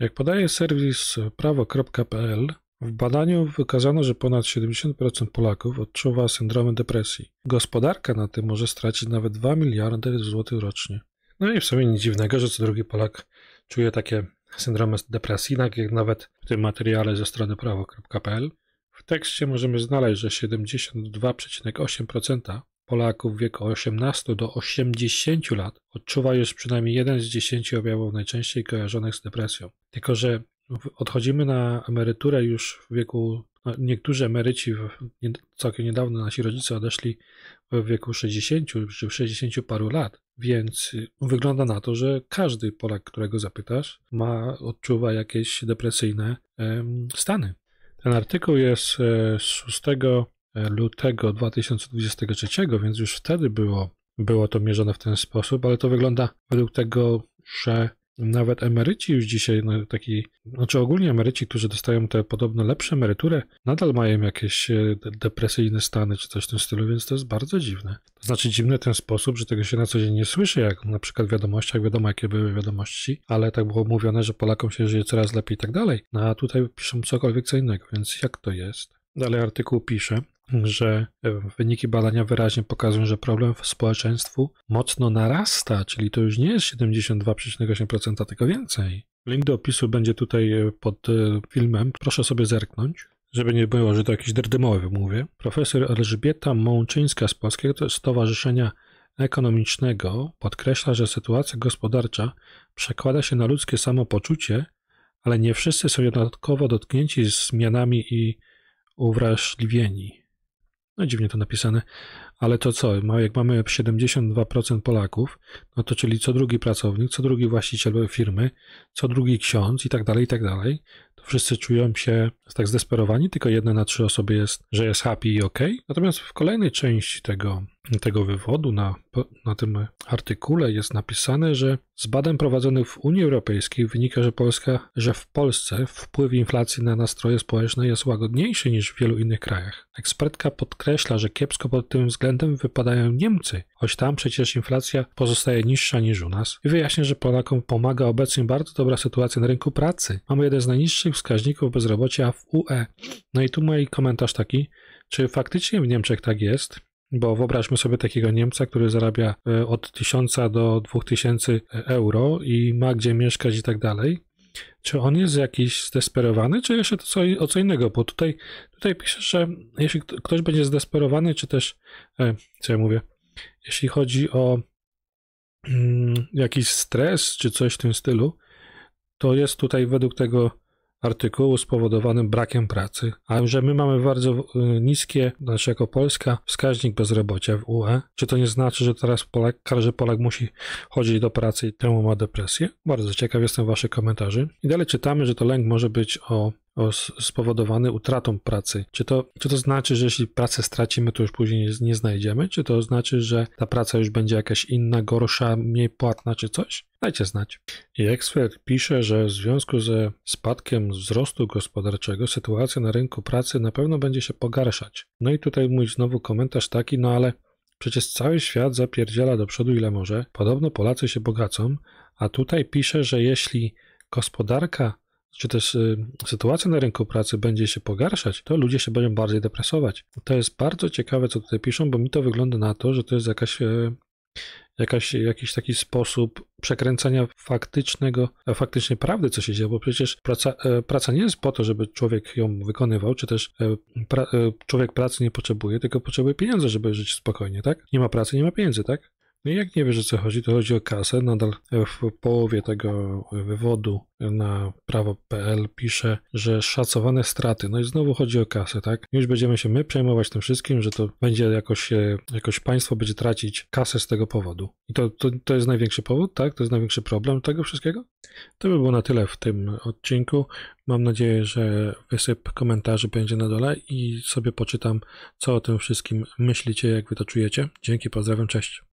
Jak podaje serwis prawo.pl, w badaniu wykazano, że ponad 70% Polaków odczuwa syndrom depresji. Gospodarka na tym może stracić nawet 2 miliardy złotych rocznie. No i w sumie nic dziwnego, że co drugi Polak czuje takie syndromy depresji, tak jak nawet w tym materiale ze strony prawo.pl. W tekście możemy znaleźć, że 72,8% Polaków w wieku 18 do 80 lat odczuwa już przynajmniej jeden z 10 objawów najczęściej kojarzonych z depresją. Tylko, że odchodzimy na emeryturę już w wieku, no, niektórzy emeryci całkiem niedawno nasi rodzice odeszli w wieku 60 czy 60 paru lat, więc y, wygląda na to, że każdy Polak, którego zapytasz, ma, odczuwa jakieś depresyjne stany. Ten artykuł jest e, z 6 lutego 2023, więc już wtedy było, było to mierzone w ten sposób, ale to wygląda według tego, że nawet emeryci już dzisiaj, no taki, znaczy ogólnie emeryci, którzy dostają te podobno lepsze emerytury, nadal mają jakieś e, depresyjne stany czy coś w tym stylu, więc to jest bardzo dziwne. To znaczy dziwne ten sposób, że tego się na co dzień nie słyszy, jak na przykład w wiadomościach, wiadomo jakie były wiadomości, ale tak było mówione, że Polakom się żyje coraz lepiej i tak dalej, no a tutaj piszą cokolwiek co innego, więc jak to jest? Dalej artykuł pisze, że e, wyniki badania wyraźnie pokazują, że problem w społeczeństwu mocno narasta, czyli to już nie jest 72,8%, tylko więcej. Link do opisu będzie tutaj e, pod e, filmem, proszę sobie zerknąć. Żeby nie było, że to jakieś drdymowy mówię. Profesor Elżbieta Mączyńska z Polskiego Stowarzyszenia Ekonomicznego podkreśla, że sytuacja gospodarcza przekłada się na ludzkie samopoczucie, ale nie wszyscy są jednakowo dotknięci zmianami i uwrażliwieni. No dziwnie to napisane, ale to co? Jak mamy 72% Polaków, no to czyli co drugi pracownik, co drugi właściciel firmy, co drugi ksiądz i tak dalej, i tak dalej, to wszyscy czują się tak zdesperowani, tylko jedna na trzy osoby jest, że jest happy i ok. Natomiast w kolejnej części tego tego wywodu na, na tym artykule jest napisane, że z badań prowadzonych w Unii Europejskiej wynika, że Polska, że w Polsce wpływ inflacji na nastroje społeczne jest łagodniejszy niż w wielu innych krajach. Ekspertka podkreśla, że kiepsko pod tym względem wypadają Niemcy, choć tam przecież inflacja pozostaje niższa niż u nas i wyjaśnia, że Polakom pomaga obecnie bardzo dobra sytuacja na rynku pracy. Mamy jeden z najniższych wskaźników bezrobocia w UE. No i tu mój komentarz taki, czy faktycznie w Niemczech tak jest? Bo wyobraźmy sobie takiego Niemca, który zarabia e, od 1000 do 2000 e, euro i ma gdzie mieszkać i tak dalej. Czy on jest jakiś zdesperowany, czy jeszcze to co, o co innego? Bo tutaj, tutaj pisze, że jeśli ktoś będzie zdesperowany, czy też, e, co ja mówię, jeśli chodzi o mm, jakiś stres, czy coś w tym stylu, to jest tutaj według tego artykułu spowodowanym brakiem pracy, a że my mamy bardzo y, niskie, znaczy jako Polska, wskaźnik bezrobocia w UE, czy to nie znaczy, że teraz Polak, każdy Polak musi chodzić do pracy i temu ma depresję? Bardzo ciekaw jestem Waszych komentarzy. I dalej czytamy, że to lęk może być o spowodowany utratą pracy. Czy to, czy to znaczy, że jeśli pracę stracimy, to już później nie znajdziemy? Czy to znaczy, że ta praca już będzie jakaś inna, gorsza, mniej płatna, czy coś? Dajcie znać. I ekspert pisze, że w związku ze spadkiem wzrostu gospodarczego sytuacja na rynku pracy na pewno będzie się pogarszać. No i tutaj mój znowu komentarz taki, no ale przecież cały świat zapierdziela do przodu ile może. Podobno Polacy się bogacą, a tutaj pisze, że jeśli gospodarka czy też y, sytuacja na rynku pracy będzie się pogarszać, to ludzie się będą bardziej depresować. To jest bardzo ciekawe, co tutaj piszą, bo mi to wygląda na to, że to jest jakaś, y, jakaś jakiś taki sposób przekręcania faktycznego, e, faktycznej prawdy, co się dzieje, bo przecież praca, e, praca nie jest po to, żeby człowiek ją wykonywał, czy też pra, człowiek pracy nie potrzebuje, tylko potrzebuje pieniędzy, żeby żyć spokojnie, tak? Nie ma pracy, nie ma pieniędzy, tak? No i jak nie wiesz o co chodzi, to chodzi o kasę. Nadal w połowie tego wywodu na prawo.pl pisze, że szacowane straty. No i znowu chodzi o kasę, tak? Już będziemy się my przejmować tym wszystkim, że to będzie jakoś, e, jakoś państwo będzie tracić kasę z tego powodu. I to, to, to jest największy powód, tak? To jest największy problem tego wszystkiego? To by było na tyle w tym odcinku. Mam nadzieję, że wysyp komentarzy będzie na dole i sobie poczytam, co o tym wszystkim myślicie, jak wy to czujecie. Dzięki, pozdrawiam, cześć.